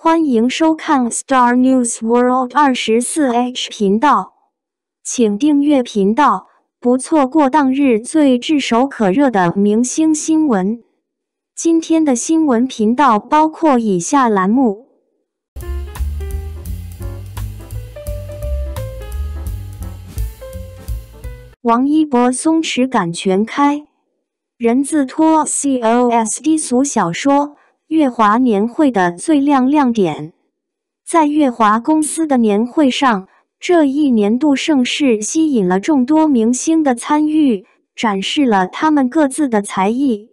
欢迎收看 Star News World 二十四 H 频道，请订阅频道，不错过当日最炙手可热的明星新闻。今天的新闻频道包括以下栏目：王一博松弛感全开，人字拖 C O S 低俗小说。月华年会的最亮亮点，在月华公司的年会上，这一年度盛事吸引了众多明星的参与，展示了他们各自的才艺。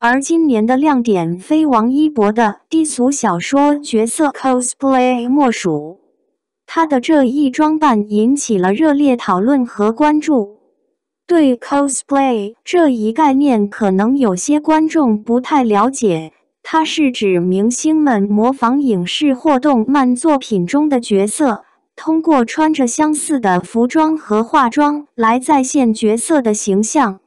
而今年的亮点非王一博的低俗小说角色 cosplay 莫属。他的这一装扮引起了热烈讨论和关注。对 cosplay 这一概念，可能有些观众不太了解。它是指明星们模仿影视或动漫作品中的角色，通过穿着相似的服装和化妆来再现角色的形象。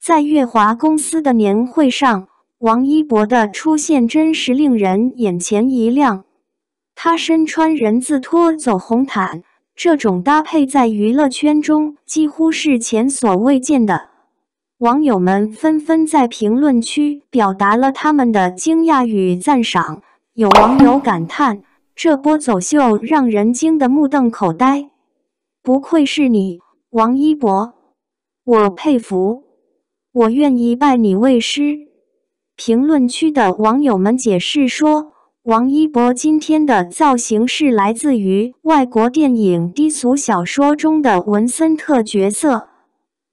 在月华公司的年会上，王一博的出现真实令人眼前一亮。他身穿人字拖走红毯，这种搭配在娱乐圈中几乎是前所未见的。网友们纷纷在评论区表达了他们的惊讶与赞赏。有网友感叹：“这波走秀让人惊得目瞪口呆，不愧是你，王一博，我佩服，我愿意拜你为师。”评论区的网友们解释说：“王一博今天的造型是来自于外国电影、低俗小说中的文森特角色。”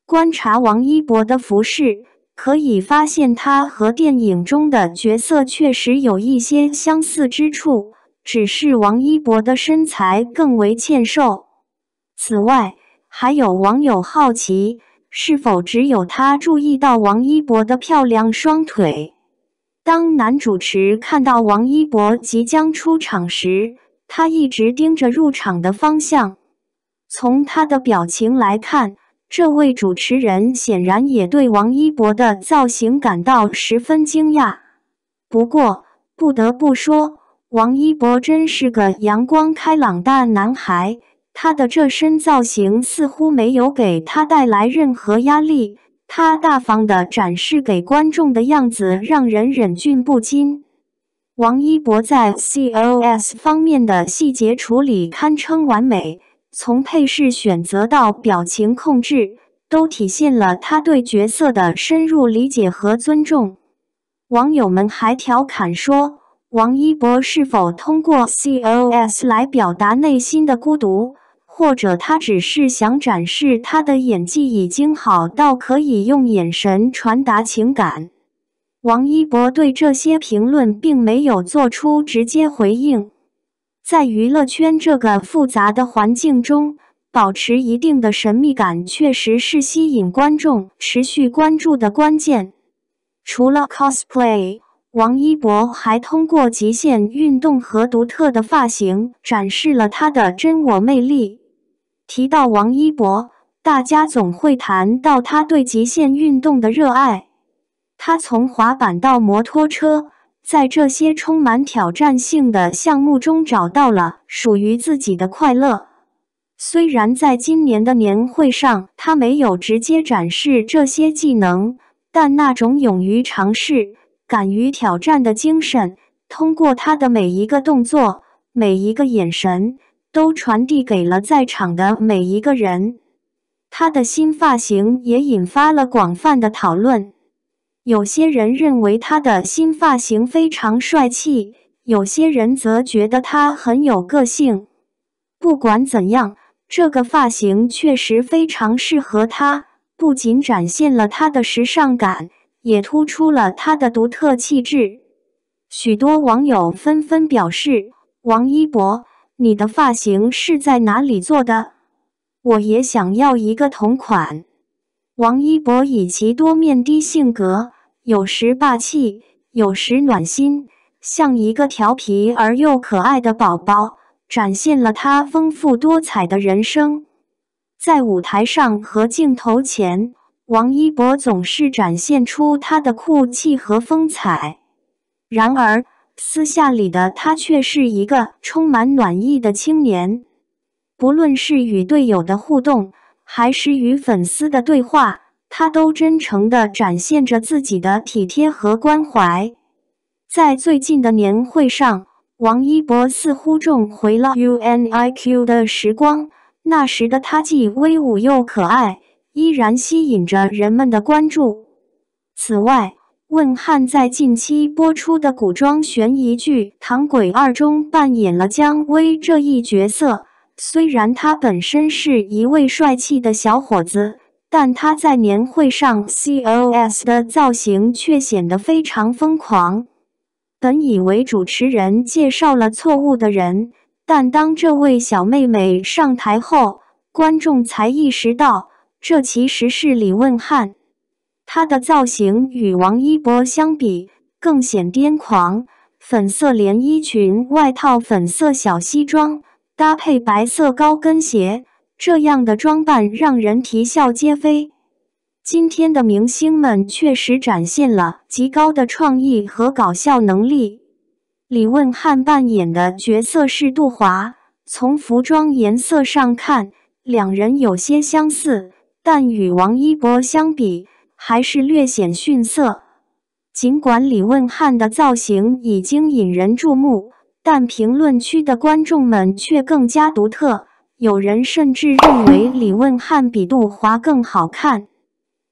观察王一博的服饰，可以发现他和电影中的角色确实有一些相似之处，只是王一博的身材更为纤瘦。此外，还有网友好奇，是否只有他注意到王一博的漂亮双腿？当男主持看到王一博即将出场时，他一直盯着入场的方向，从他的表情来看。这位主持人显然也对王一博的造型感到十分惊讶。不过，不得不说，王一博真是个阳光开朗大男孩。他的这身造型似乎没有给他带来任何压力，他大方地展示给观众的样子让人忍俊不禁。王一博在 cos 方面的细节处理堪称完美。从配饰选择到表情控制，都体现了他对角色的深入理解和尊重。网友们还调侃说：“王一博是否通过 COS 来表达内心的孤独，或者他只是想展示他的演技已经好到可以用眼神传达情感？”王一博对这些评论并没有做出直接回应。在娱乐圈这个复杂的环境中，保持一定的神秘感确实是吸引观众持续关注的关键。除了 cosplay，王一博还通过极限运动和独特的发型展示了他的真我魅力。提到王一博，大家总会谈到他对极限运动的热爱，他从滑板到摩托车。在这些充满挑战性的项目中找到了属于自己的快乐。虽然在今年的年会上，他没有直接展示这些技能，但那种勇于尝试、敢于挑战的精神，通过他的每一个动作、每一个眼神，都传递给了在场的每一个人。他的新发型也引发了广泛的讨论。有些人认为他的新发型非常帅气，有些人则觉得他很有个性。不管怎样，这个发型确实非常适合他，不仅展现了他的时尚感，也突出了他的独特气质。许多网友纷纷表示：“王一博，你的发型是在哪里做的？我也想要一个同款。”王一博以其多面的性格。有时霸气，有时暖心，像一个调皮而又可爱的宝宝，展现了他丰富多彩的人生。在舞台上和镜头前，王一博总是展现出他的酷气和风采；然而，私下里的他却是一个充满暖意的青年。不论是与队友的互动，还是与粉丝的对话。他都真诚地展现着自己的体贴和关怀。在最近的年会上，王一博似乎重回了 UNIQ 的时光，那时的他既威武又可爱，依然吸引着人们的关注。此外，问汉在近期播出的古装悬疑剧《唐诡二》中扮演了姜威这一角色，虽然他本身是一位帅气的小伙子。但他在年会上 COS 的造型却显得非常疯狂。本以为主持人介绍了错误的人，但当这位小妹妹上台后，观众才意识到这其实是李汶翰。他的造型与王一博相比更显癫狂：粉色连衣裙外套粉色小西装，搭配白色高跟鞋。这样的装扮让人啼笑皆非。今天的明星们确实展现了极高的创意和搞笑能力。李汶翰扮演的角色是杜华，从服装颜色上看，两人有些相似，但与王一博相比，还是略显逊色。尽管李汶翰的造型已经引人注目，但评论区的观众们却更加独特。有人甚至认为李汶翰比杜华更好看。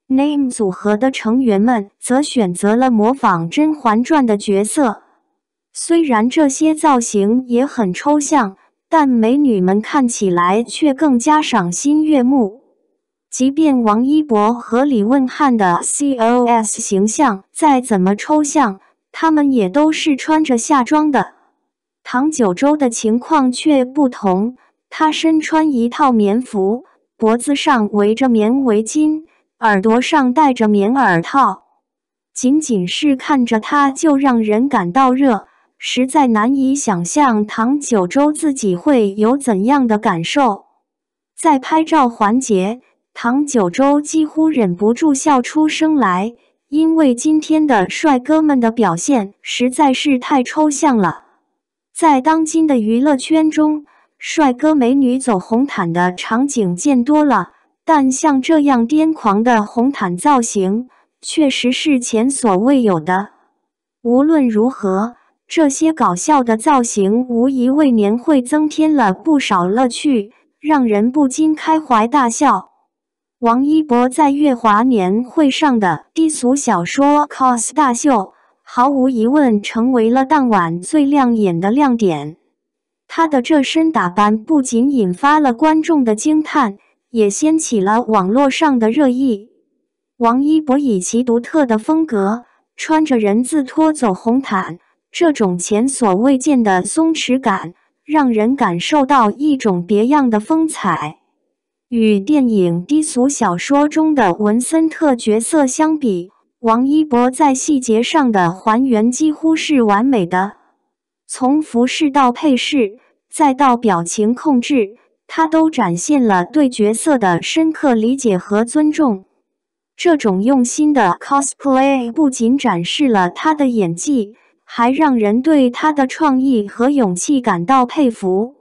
NAME 组合的成员们则选择了模仿《甄嬛传》的角色，虽然这些造型也很抽象，但美女们看起来却更加赏心悦目。即便王一博和李汶翰的 COS 形象再怎么抽象，他们也都是穿着夏装的。唐九洲的情况却不同。他身穿一套棉服，脖子上围着棉围巾，耳朵上戴着棉耳套，仅仅是看着他就让人感到热，实在难以想象唐九州自己会有怎样的感受。在拍照环节，唐九州几乎忍不住笑出声来，因为今天的帅哥们的表现实在是太抽象了。在当今的娱乐圈中，帅哥美女走红毯的场景见多了，但像这样癫狂的红毯造型，确实是前所未有的。无论如何，这些搞笑的造型无疑为年会增添了不少乐趣，让人不禁开怀大笑。王一博在月华年会上的低俗小说 cos 大秀，毫无疑问成为了当晚最亮眼的亮点。他的这身打扮不仅引发了观众的惊叹，也掀起了网络上的热议。王一博以其独特的风格，穿着人字拖走红毯，这种前所未见的松弛感，让人感受到一种别样的风采。与电影低俗小说中的文森特角色相比，王一博在细节上的还原几乎是完美的，从服饰到配饰。再到表情控制，他都展现了对角色的深刻理解和尊重。这种用心的 cosplay 不仅展示了他的演技，还让人对他的创意和勇气感到佩服。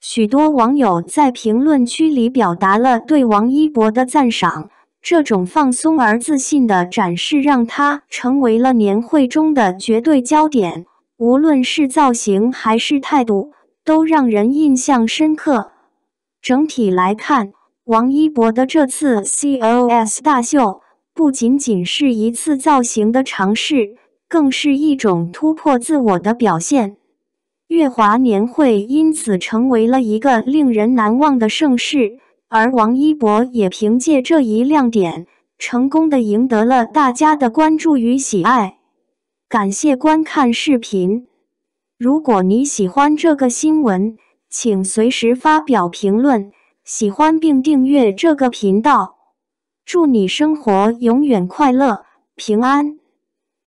许多网友在评论区里表达了对王一博的赞赏。这种放松而自信的展示让他成为了年会中的绝对焦点，无论是造型还是态度。都让人印象深刻。整体来看，王一博的这次 COS 大秀不仅仅是一次造型的尝试，更是一种突破自我的表现。月华年会因此成为了一个令人难忘的盛事，而王一博也凭借这一亮点，成功的赢得了大家的关注与喜爱。感谢观看视频。如果你喜欢这个新闻，请随时发表评论、喜欢并订阅这个频道。祝你生活永远快乐、平安。